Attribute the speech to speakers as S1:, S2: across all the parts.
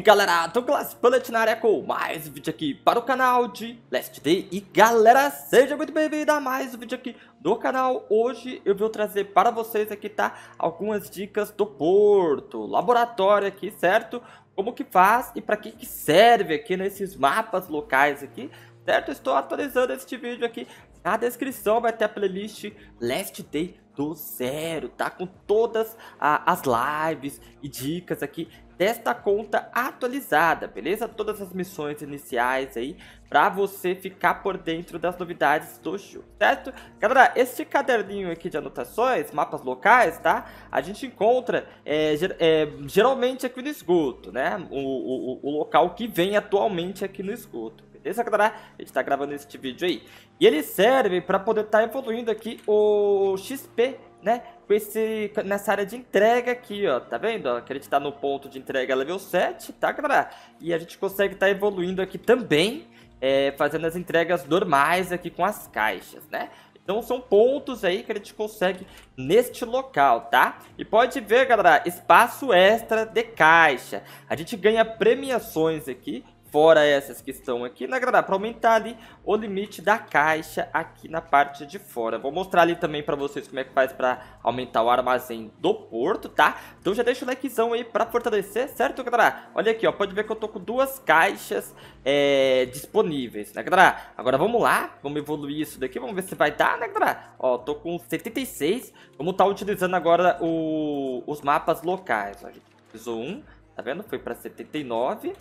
S1: Salve galera, Douglas Bullet na área com mais um vídeo aqui para o canal de Last Day E galera, seja muito bem-vindo a mais um vídeo aqui no canal Hoje eu vou trazer para vocês aqui, tá? Algumas dicas do Porto, laboratório aqui, certo? Como que faz e para que que serve aqui nesses mapas locais aqui Certo? Estou atualizando este vídeo aqui na descrição, vai ter a playlist Last Day do zero, tá? Com todas a, as lives e dicas aqui desta conta atualizada, beleza? Todas as missões iniciais aí para você ficar por dentro das novidades do jogo, certo? Galera, este caderninho aqui de anotações, mapas locais, tá? A gente encontra é, é, geralmente aqui no esgoto, né? O, o, o local que vem atualmente aqui no esgoto. Beleza, galera? A gente tá gravando este vídeo aí. E ele serve para poder estar tá evoluindo aqui o XP, né? Com esse, nessa área de entrega aqui, ó. Tá vendo? Ó, que a gente tá no ponto de entrega level 7, tá, galera? E a gente consegue estar tá evoluindo aqui também, é, fazendo as entregas normais aqui com as caixas, né? Então são pontos aí que a gente consegue neste local, tá? E pode ver, galera, espaço extra de caixa. A gente ganha premiações aqui fora essas que estão aqui, né, galera? para aumentar ali o limite da caixa aqui na parte de fora. Vou mostrar ali também para vocês como é que faz para aumentar o armazém do porto, tá? Então já deixa o likezão aí para fortalecer, certo, galera? Olha aqui, ó, pode ver que eu tô com duas caixas é, disponíveis, né, galera? Agora vamos lá, vamos evoluir isso daqui, vamos ver se vai dar, né, galera? Ó, tô com 76, vamos estar tá utilizando agora o, os mapas locais, ó, a gente utilizou um, tá vendo? Foi para 79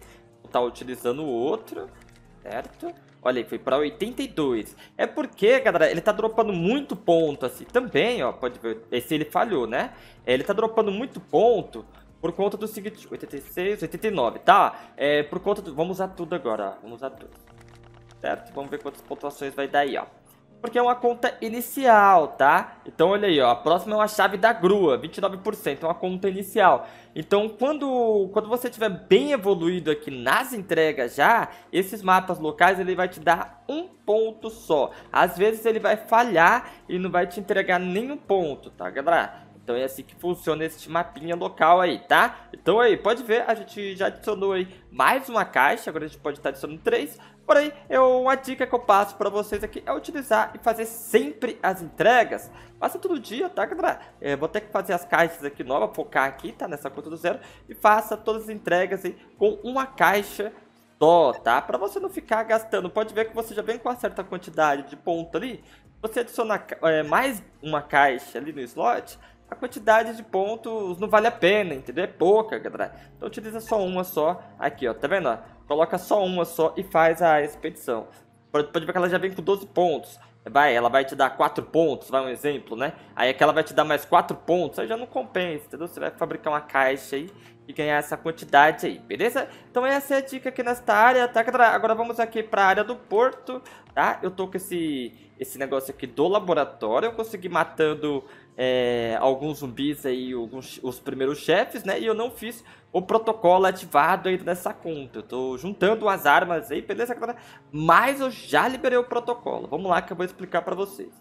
S1: tá utilizando o outro, certo? Olha aí, foi para 82. É porque, galera, ele tá dropando muito ponto, assim. Também, ó, pode ver, esse ele falhou, né? É, ele tá dropando muito ponto por conta do seguinte... 86, 89, tá? É, por conta do... Vamos usar tudo agora, ó. Vamos usar tudo. Certo? Vamos ver quantas pontuações vai dar aí, ó porque é uma conta inicial, tá? Então olha aí, ó, a próxima é uma chave da grua, 29%, é uma conta inicial. Então quando, quando você tiver bem evoluído aqui nas entregas já, esses mapas locais ele vai te dar um ponto só. Às vezes ele vai falhar e não vai te entregar nenhum ponto, tá galera? Então é assim que funciona esse mapinha local aí, tá? Então aí, pode ver, a gente já adicionou aí mais uma caixa, agora a gente pode estar adicionando três. Porém, eu, uma dica que eu passo para vocês aqui é utilizar e fazer sempre as entregas. Faça todo dia, tá, galera? É, vou ter que fazer as caixas aqui nova, focar aqui, tá? Nessa conta do zero. E faça todas as entregas aí com uma caixa só, tá? Para você não ficar gastando. Pode ver que você já vem com uma certa quantidade de ponto ali. Você adiciona é, mais uma caixa ali no slot, a quantidade de pontos não vale a pena, entendeu? É pouca, galera. Então utiliza só uma só aqui, ó. Tá vendo? Coloca só uma só e faz a expedição. Pode, pode ver que ela já vem com 12 pontos. Vai, ela vai te dar 4 pontos, vai um exemplo, né? Aí aquela vai te dar mais 4 pontos, aí já não compensa, entendeu? Você vai fabricar uma caixa aí e ganhar essa quantidade aí, beleza? Então essa é a dica aqui nesta área, tá, galera? Agora vamos aqui para a área do porto, tá? Eu tô com esse, esse negócio aqui do laboratório, eu consegui matando é, alguns zumbis aí, alguns, os primeiros chefes, né? E eu não fiz o protocolo ativado ainda nessa conta. Eu tô juntando as armas aí, beleza, galera? Mas eu já liberei o protocolo. Vamos lá que eu vou explicar pra vocês.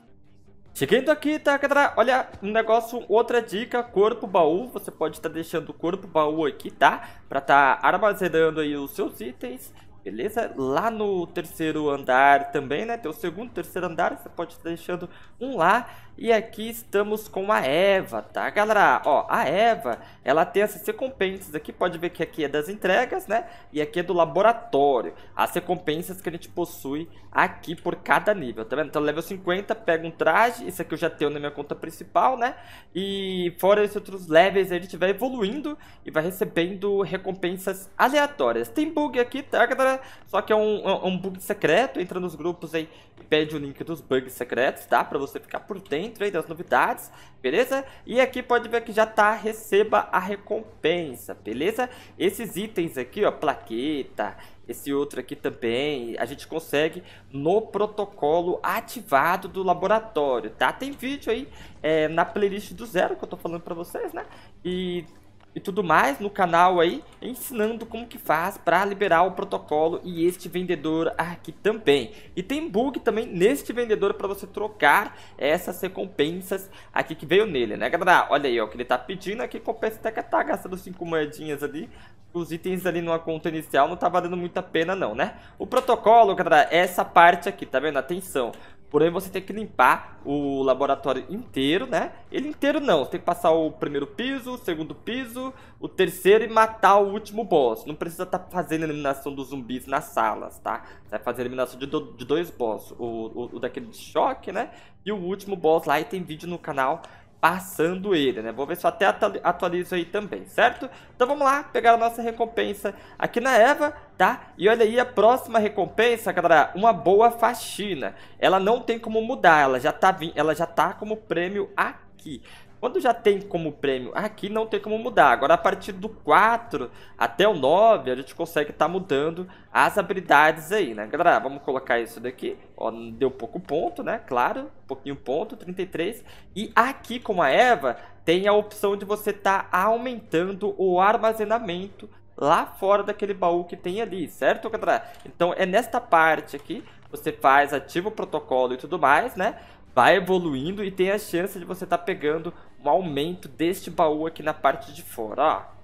S1: Seguindo aqui, tá, galera? Olha, um negócio, outra dica, corpo baú. Você pode estar tá deixando o corpo baú aqui, tá? Pra tá armazenando aí os seus itens beleza? Lá no terceiro andar também, né? Tem o segundo, terceiro andar, você pode estar deixando um lá. E aqui estamos com a Eva, tá, galera? Ó, a Eva, ela tem essas recompensas aqui, pode ver que aqui é das entregas, né? E aqui é do laboratório. As recompensas que a gente possui aqui por cada nível, tá vendo? Então, level 50, pega um traje, isso aqui eu já tenho na minha conta principal, né? E fora esses outros levels, a gente vai evoluindo e vai recebendo recompensas aleatórias. Tem bug aqui, tá, galera? só que é um, é é um bug secreto, entra nos grupos aí, pede o link dos bugs secretos, tá? Pra você ficar por dentro aí das novidades, beleza? E aqui pode ver que já tá, receba a recompensa, beleza? Esses itens aqui, ó, plaqueta, esse outro aqui também, a gente consegue no protocolo ativado do laboratório, tá? Tem vídeo aí é, na playlist do zero que eu tô falando pra vocês, né? E e tudo mais no canal aí, ensinando como que faz para liberar o protocolo e este vendedor aqui também. E tem bug também neste vendedor para você trocar essas recompensas aqui que veio nele, né galera? Olha aí, ó, que ele tá pedindo aqui, compensa até que tá gastando 5 moedinhas ali, os itens ali numa conta inicial não tá valendo muita pena não, né? O protocolo, galera, é essa parte aqui, tá vendo? Atenção, Porém, você tem que limpar o laboratório inteiro, né? Ele inteiro não. Você tem que passar o primeiro piso, o segundo piso, o terceiro e matar o último boss. Não precisa estar tá fazendo eliminação dos zumbis nas salas, tá? Você vai fazer eliminação de, do, de dois boss. O, o, o daquele de choque, né? E o último boss lá. E tem vídeo no canal passando ele, né? Vou ver se eu até atualizo aí também, certo? Então vamos lá, pegar a nossa recompensa aqui na Eva, tá? E olha aí a próxima recompensa, galera, uma boa faxina. Ela não tem como mudar, ela já tá, ela já tá como prêmio aqui. Quando já tem como prêmio, ah, aqui não tem como mudar. Agora, a partir do 4 até o 9, a gente consegue estar tá mudando as habilidades aí, né, galera? Vamos colocar isso daqui. Ó, deu pouco ponto, né? Claro, pouquinho ponto, 33. E aqui como a Eva, tem a opção de você estar tá aumentando o armazenamento lá fora daquele baú que tem ali, certo, galera? Então, é nesta parte aqui, você faz, ativa o protocolo e tudo mais, né? vai evoluindo e tem a chance de você estar tá pegando um aumento deste baú aqui na parte de fora, ó.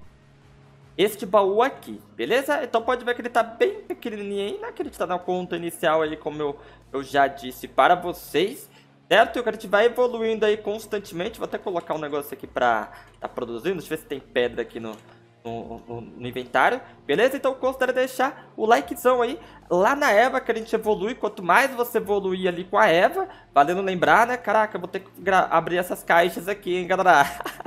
S1: Este baú aqui, beleza? Então pode ver que ele está bem pequenininho aí, que ele está na conta inicial aí, como eu, eu já disse para vocês. Certo? E o Crit vai evoluindo aí constantemente. Vou até colocar um negócio aqui para tá produzindo. Deixa eu ver se tem pedra aqui no, no, no, no, inventário, beleza? Então considere deixar o likezão aí lá na Eva que a gente evolui. Quanto mais você evoluir ali com a Eva, valendo lembrar, né? Caraca, eu vou ter que abrir essas caixas aqui, hein, galera?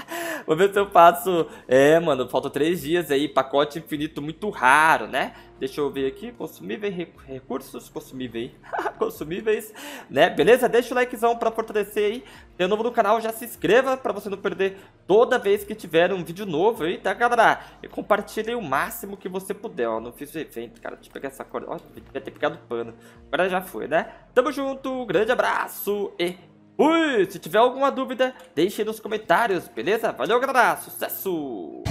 S1: Vou ver se eu faço. É, mano, falta três dias aí. Pacote infinito muito raro, né? Deixa eu ver aqui, consumíveis, recursos, consumíveis, consumíveis, né? Beleza? Deixa o likezão pra fortalecer aí. Se é novo no canal, já se inscreva pra você não perder toda vez que tiver um vídeo novo aí, tá, galera? E compartilhe o máximo que você puder, ó. Não fiz o evento, cara. Deixa eu pegar essa corda. Ó, devia ter pegado pano. Agora já foi, né? Tamo junto, grande abraço e Fui! se tiver alguma dúvida, deixe nos comentários, beleza? Valeu, galera! Sucesso!